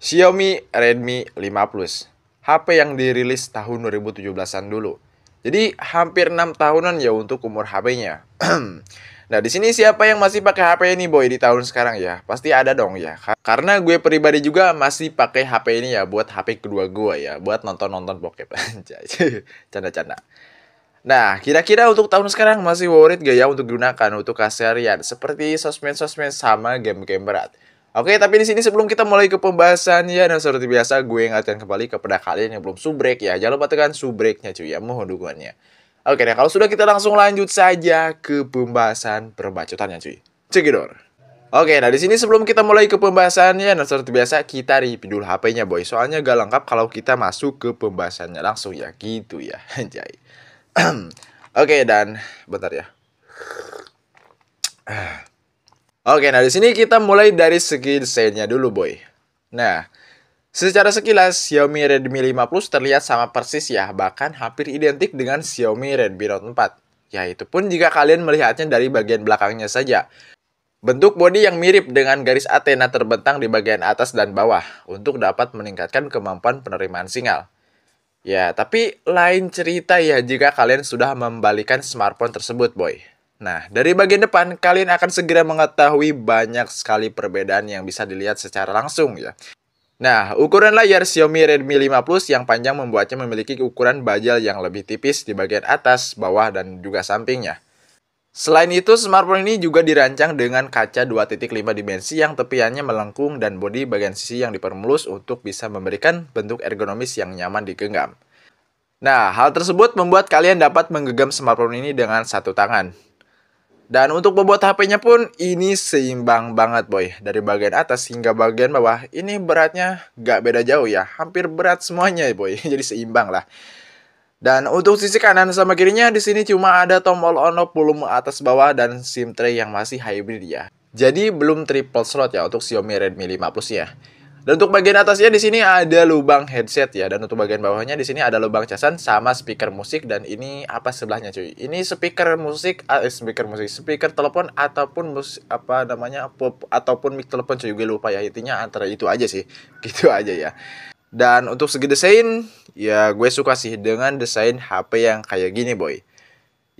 Xiaomi Redmi 5 Plus. HP yang dirilis tahun 2017-an dulu. Jadi hampir 6 tahunan ya untuk umur HP-nya. nah, di sini siapa yang masih pakai HP ini boy di tahun sekarang ya? Pasti ada dong ya. Karena gue pribadi juga masih pakai HP ini ya buat HP kedua gue ya, buat nonton-nonton bokep. Canda-canda. Nah, kira-kira untuk tahun sekarang masih worth gak ya untuk digunakan untuk keseharian seperti sosmed-sosmed sama game-game berat? Oke, tapi di sini sebelum kita mulai ke pembahasannya dan seperti biasa gue ingatkan kembali kepada kalian yang belum subrek ya, jangan lupa tekan subreknya cuy ya, mohon dukungannya. Oke, nah kalau sudah kita langsung lanjut saja ke pembahasan perbacotannya cuy. Cekidor. Oke, nah di sini sebelum kita mulai ke pembahasannya, nah seperti biasa kita review dulu HP-nya boy. Soalnya gak lengkap kalau kita masuk ke pembahasannya langsung ya, gitu ya, anjay. Oke, dan bentar ya. Oke, nah di sini kita mulai dari segi desainnya dulu, boy. Nah, secara sekilas Xiaomi Redmi 5 Plus terlihat sama persis ya, bahkan hampir identik dengan Xiaomi Redmi Note 4. Yaitu pun jika kalian melihatnya dari bagian belakangnya saja. Bentuk bodi yang mirip dengan garis Athena terbentang di bagian atas dan bawah untuk dapat meningkatkan kemampuan penerimaan sinyal. Ya, tapi lain cerita ya jika kalian sudah membalikan smartphone tersebut, boy. Nah, dari bagian depan, kalian akan segera mengetahui banyak sekali perbedaan yang bisa dilihat secara langsung ya. Nah, ukuran layar Xiaomi Redmi 5 Plus yang panjang membuatnya memiliki ukuran bajal yang lebih tipis di bagian atas, bawah, dan juga sampingnya. Selain itu, smartphone ini juga dirancang dengan kaca 2.5 dimensi yang tepiannya melengkung dan bodi bagian sisi yang dipermulus untuk bisa memberikan bentuk ergonomis yang nyaman digenggam. Nah, hal tersebut membuat kalian dapat menggenggam smartphone ini dengan satu tangan. Dan untuk bobot HP-nya pun ini seimbang banget boy. Dari bagian atas hingga bagian bawah ini beratnya gak beda jauh ya. Hampir berat semuanya boy. Jadi seimbang lah. Dan untuk sisi kanan sama kirinya di sini cuma ada tombol on off volume atas bawah dan SIM tray yang masih hybrid ya. Jadi belum triple slot ya untuk Xiaomi Redmi 5 Plus ya. Dan untuk bagian atasnya di sini ada lubang headset ya dan untuk bagian bawahnya di sini ada lubang casan sama speaker musik dan ini apa sebelahnya cuy. Ini speaker musik eh, speaker musik, speaker telepon ataupun mus, apa namanya pop ataupun mic telepon cuy gue lupa ya intinya antara itu aja sih. Gitu aja ya. Dan untuk segi desain ya gue suka sih dengan desain HP yang kayak gini boy.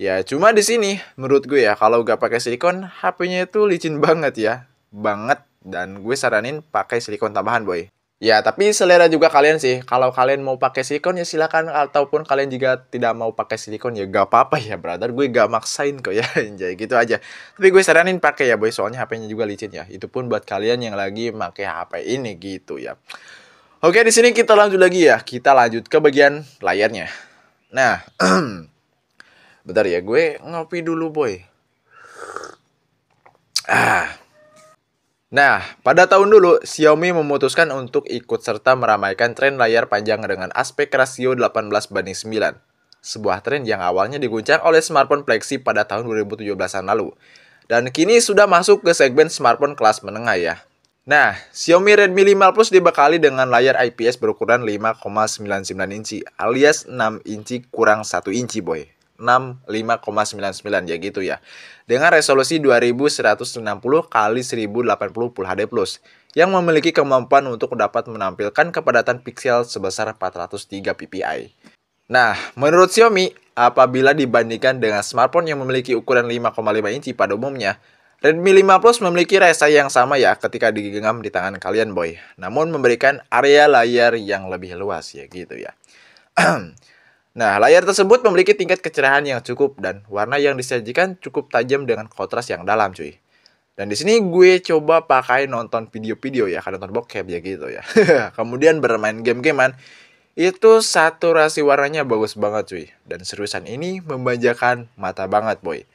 Ya cuma di sini menurut gue ya kalau gak pakai silikon HP-nya itu licin banget ya. Banget dan gue saranin pakai silikon tambahan, boy. Ya, tapi selera juga kalian sih. Kalau kalian mau pakai silikon ya silakan ataupun kalian juga tidak mau pakai silikon ya gak apa-apa ya, brother. Gue gak maksain kok ya, jadi gitu aja. Tapi gue saranin pakai ya, boy. Soalnya HP-nya juga licin ya. Itu pun buat kalian yang lagi pakai HP ini gitu ya. Oke, di sini kita lanjut lagi ya. Kita lanjut ke bagian layarnya. Nah, bentar ya, gue ngopi dulu, boy. Ah. Nah, pada tahun dulu, Xiaomi memutuskan untuk ikut serta meramaikan tren layar panjang dengan aspek rasio 18 banding 9. Sebuah tren yang awalnya diguncang oleh smartphone plexi pada tahun 2017-an lalu. Dan kini sudah masuk ke segmen smartphone kelas menengah ya. Nah, Xiaomi Redmi 5 Plus dibekali dengan layar IPS berukuran 5,99 inci alias 6 inci kurang 1 inci boy. 65,99 ya gitu ya. Dengan resolusi 2160 kali 1080 Full HD+, yang memiliki kemampuan untuk dapat menampilkan kepadatan piksel sebesar 403 ppi. Nah, menurut Xiaomi, apabila dibandingkan dengan smartphone yang memiliki ukuran 5,5 inci pada umumnya, Redmi 5 Plus memiliki rasa yang sama ya ketika digenggam di tangan kalian boy, namun memberikan area layar yang lebih luas ya gitu ya. Nah, layar tersebut memiliki tingkat kecerahan yang cukup dan warna yang disajikan cukup tajam dengan kontras yang dalam, cuy. Dan di sini gue coba pakai nonton video-video ya, kan nonton bokep ya gitu ya. Kemudian bermain game-gamean, itu saturasi warnanya bagus banget cuy. Dan seriusan ini memanjakan mata banget boy.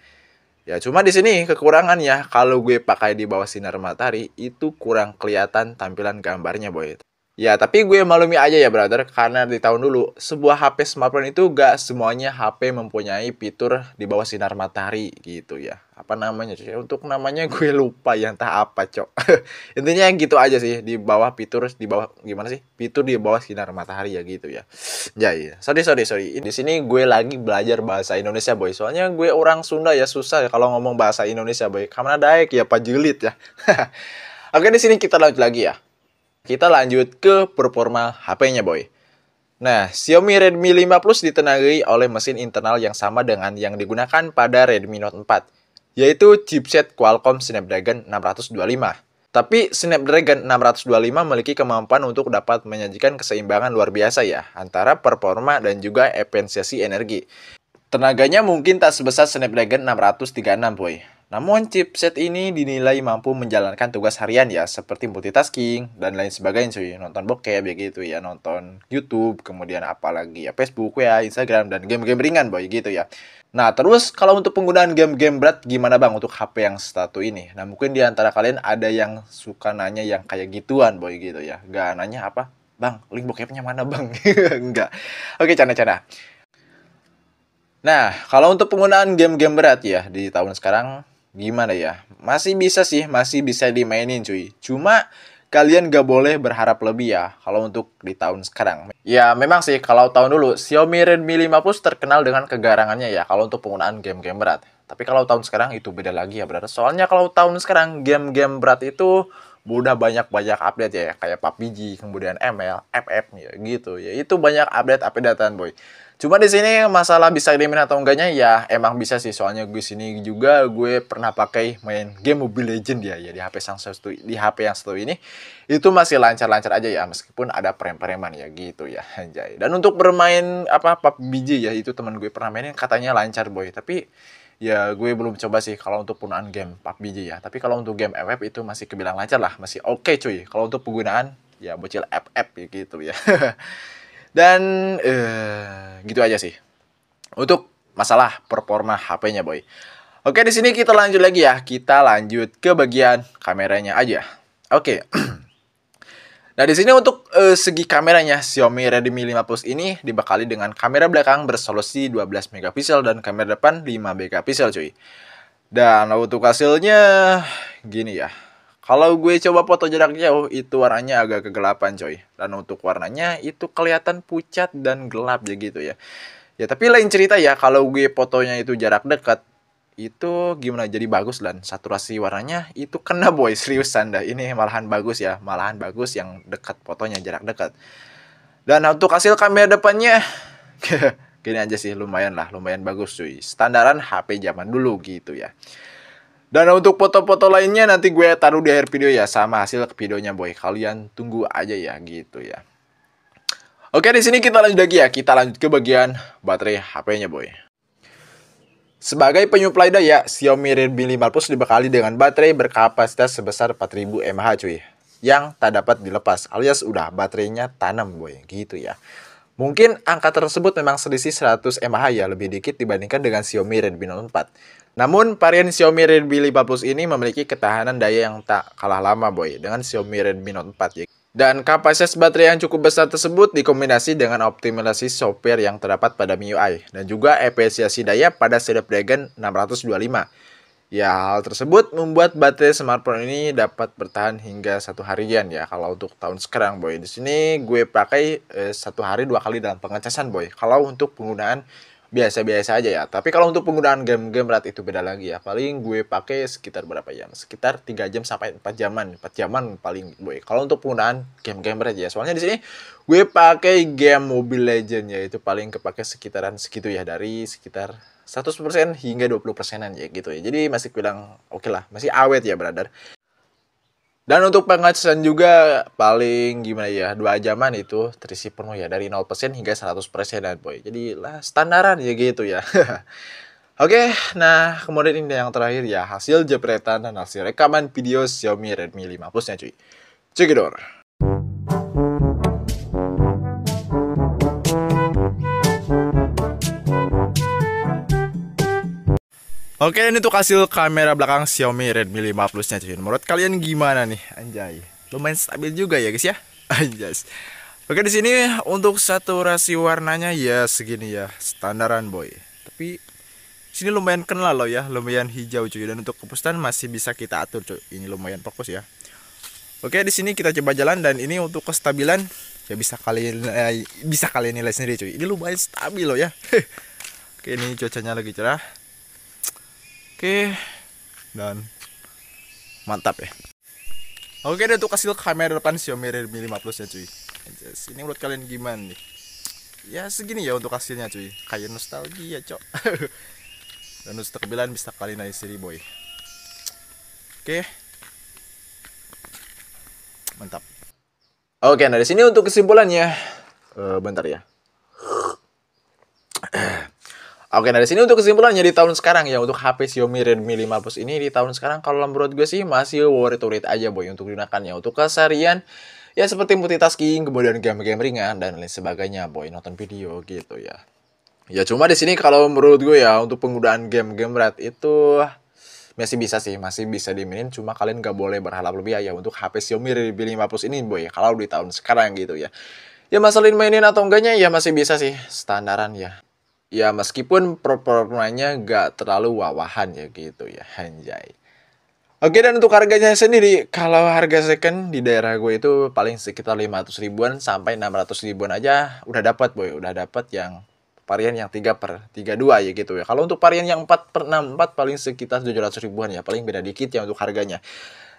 Ya cuma di sini kekurangannya kalau gue pakai di bawah sinar matahari itu kurang kelihatan tampilan gambarnya boy. Ya, tapi gue malumi aja ya, brother, karena di tahun dulu, sebuah HP smartphone itu gak semuanya HP mempunyai fitur di bawah sinar matahari gitu ya. Apa namanya, cuy? Untuk namanya gue lupa yang entah apa, cok. Intinya gitu aja sih, di bawah fitur, di bawah, gimana sih? Fitur di bawah sinar matahari ya gitu ya. Ya, ya. Sorry, sorry, sorry. Di sini gue lagi belajar bahasa Indonesia, boy. Soalnya gue orang Sunda ya, susah ya kalau ngomong bahasa Indonesia, boy. Karena daek ya, pajulit ya. Oke, di sini kita lanjut lagi ya. Kita lanjut ke performa HP-nya boy. Nah, Xiaomi Redmi 5 Plus ditenagai oleh mesin internal yang sama dengan yang digunakan pada Redmi Note 4, yaitu chipset Qualcomm Snapdragon 625. Tapi Snapdragon 625 memiliki kemampuan untuk dapat menyajikan keseimbangan luar biasa ya, antara performa dan juga efisiensi energi. Tenaganya mungkin tak sebesar Snapdragon 636 boy, namun, chipset ini dinilai mampu menjalankan tugas harian ya, seperti multitasking dan lain sebagainya cuy. Nonton bokep begitu ya, ya, nonton YouTube, kemudian apalagi ya Facebook ya, Instagram, dan game-game ringan boy gitu ya. Nah, terus kalau untuk penggunaan game-game berat gimana bang untuk HP yang satu ini? Nah, mungkin di antara kalian ada yang suka nanya yang kayak gituan boy gitu ya. Gak nanya apa? Bang, link bokepnya mana bang? Enggak. Oke, canda-canda. Nah, kalau untuk penggunaan game-game berat ya di tahun sekarang gimana ya? Masih bisa sih, masih bisa dimainin cuy. Cuma kalian gak boleh berharap lebih ya kalau untuk di tahun sekarang. Ya memang sih kalau tahun dulu Xiaomi Redmi 5 Plus terkenal dengan kegarangannya ya kalau untuk penggunaan game-game berat. Tapi kalau tahun sekarang itu beda lagi ya berarti Soalnya kalau tahun sekarang game-game berat itu udah banyak-banyak update ya kayak PUBG, kemudian ML, FF ya, gitu ya. Itu banyak update-updatean update boy. Cuma di sini masalah bisa dimain atau enggaknya ya emang bisa sih soalnya gue sini juga gue pernah pakai main game Mobile Legend ya ya di HP yang satu di HP yang satu ini itu masih lancar-lancar aja ya meskipun ada preman-preman ya gitu ya anjay. Dan untuk bermain apa PUBG ya itu teman gue pernah mainin katanya lancar boy tapi ya gue belum coba sih kalau untuk penggunaan game PUBG ya tapi kalau untuk game FF itu masih kebilang lancar lah masih oke okay, cuy kalau untuk penggunaan ya bocil app ya, app gitu ya Dan uh, gitu aja sih. Untuk masalah performa HP-nya, boy. Oke, di sini kita lanjut lagi ya. Kita lanjut ke bagian kameranya aja. Oke. Nah, di sini untuk uh, segi kameranya, Xiaomi Redmi 5 Plus ini dibekali dengan kamera belakang bersolusi 12 megapiksel dan kamera depan 5 megapiksel, cuy. Dan untuk hasilnya gini ya. Kalau gue coba foto jarak jauh, itu warnanya agak kegelapan coy. Dan untuk warnanya itu kelihatan pucat dan gelap ya gitu ya. Ya tapi lain cerita ya, kalau gue fotonya itu jarak dekat, itu gimana jadi bagus dan saturasi warnanya itu kena boy Serius dah ini malahan bagus ya malahan bagus yang dekat fotonya jarak dekat dan untuk hasil kamera depannya gini aja sih lumayan lah lumayan bagus cuy standaran HP zaman dulu gitu ya dan untuk foto-foto lainnya nanti gue taruh di akhir video ya sama hasil videonya boy. Kalian tunggu aja ya gitu ya. Oke, di sini kita lanjut lagi ya. Kita lanjut ke bagian baterai HP-nya, boy. Sebagai penyuplai daya, Xiaomi Redmi 5 Plus dibekali dengan baterai berkapasitas sebesar 4000 mAh, cuy. Yang tak dapat dilepas, alias udah baterainya tanam, boy. Gitu ya. Mungkin angka tersebut memang selisih 100 mAh ya, lebih dikit dibandingkan dengan Xiaomi Redmi Note 4. Namun, varian Xiaomi Redmi 5 Plus ini memiliki ketahanan daya yang tak kalah lama, boy, dengan Xiaomi Redmi Note 4 ya. Dan kapasitas baterai yang cukup besar tersebut dikombinasi dengan optimalisasi software yang terdapat pada MIUI dan juga efisiensi daya pada Snapdragon 625 Ya, hal tersebut membuat baterai smartphone ini dapat bertahan hingga satu harian ya. Kalau untuk tahun sekarang, boy, di sini gue pakai eh, satu hari dua kali dalam pengecasan, boy. Kalau untuk penggunaan biasa-biasa aja ya. Tapi kalau untuk penggunaan game-game berat itu beda lagi ya. Paling gue pakai sekitar berapa jam? Sekitar 3 jam sampai 4 jaman, 4 jaman paling boy. Kalau untuk penggunaan game-game berat ya. Soalnya di sini gue pakai game Mobile Legend ya. Itu paling kepake sekitaran segitu ya dari sekitar 100% hingga 20%an ya gitu ya. Jadi masih bilang oke okay lah, masih awet ya brother. Dan untuk pengajuan juga paling gimana ya, dua jaman itu terisi penuh ya dari 0% hingga 100% dan boy. Jadi lah standaran ya gitu ya. Oke, okay, nah kemudian ini yang terakhir ya hasil jepretan dan hasil rekaman video Xiaomi Redmi 5 Plus-nya cuy. cekidot Oke ini tuh hasil kamera belakang Xiaomi Redmi 5 Plus nya cuy Menurut kalian gimana nih anjay Lumayan stabil juga ya guys ya Anjay Oke di sini untuk saturasi warnanya ya segini ya Standaran boy Tapi sini lumayan kenal loh ya Lumayan hijau cuy Dan untuk kepustan masih bisa kita atur cuy Ini lumayan fokus ya Oke di sini kita coba jalan dan ini untuk kestabilan ya bisa kalian eh, bisa kalian nilai sendiri cuy. Ini lumayan stabil loh ya. Oke ini cuacanya lagi cerah. Oke. Dan mantap ya. Oke deh untuk hasil kamera depan Xiaomi Redmi 5 Plus ya cuy. Ini menurut kalian gimana nih? Ya segini ya untuk hasilnya cuy. Kayak nostalgia cok. Dan untuk kebilan bisa kalian naik siri boy. Oke. Mantap. Oke, nah di sini untuk kesimpulannya. Uh, bentar ya. Oke, nah dari sini untuk kesimpulannya di tahun sekarang ya untuk HP Xiaomi Redmi 5 Plus ini di tahun sekarang kalau menurut gue sih masih worth it aja boy untuk digunakannya untuk keseharian ya seperti multitasking, kemudian game-game ringan dan lain sebagainya boy nonton video gitu ya. Ya cuma di sini kalau menurut gue ya untuk penggunaan game-game berat itu masih bisa sih, masih bisa dimainin. Cuma kalian gak boleh berharap lebih ya, ya untuk HP Xiaomi Redmi 5 Plus ini boy. Kalau di tahun sekarang gitu ya. Ya masalahin mainin atau enggaknya ya masih bisa sih standaran ya ya meskipun performanya gak terlalu wawahan ya gitu ya anjay Oke dan untuk harganya sendiri kalau harga second di daerah gue itu paling sekitar 500 ribuan sampai 600 ribuan aja udah dapat boy udah dapat yang varian yang 3 per 32 ya gitu ya kalau untuk varian yang 4 per 64 paling sekitar 700 ribuan ya paling beda dikit ya untuk harganya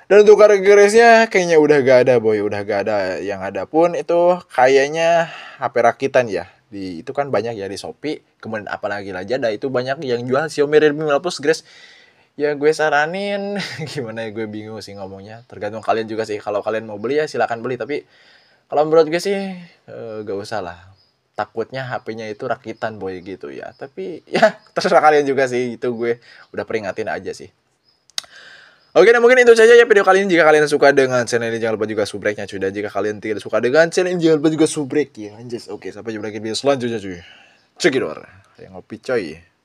dan untuk harga grace-nya kayaknya udah gak ada boy, udah gak ada yang ada pun itu kayaknya HP rakitan ya di itu kan banyak ya di Shopee kemudian apalagi lah Jada itu banyak yang jual Xiaomi Redmi Plus Grace ya gue saranin gimana ya gue bingung sih ngomongnya tergantung kalian juga sih kalau kalian mau beli ya silahkan beli tapi kalau menurut gue sih uh, gak usah lah takutnya HP-nya itu rakitan boy gitu ya tapi ya terserah kalian juga sih itu gue udah peringatin aja sih Oke, dan nah mungkin itu saja ya video kali ini. Jika kalian suka dengan channel ini, jangan lupa juga subreknya cuy. Dan jika kalian tidak suka dengan channel ini, jangan lupa juga subrek ya. Anjir, oke. Sampai jumpa lagi di video selanjutnya cuy. Cekidor. Yang ngopi coy.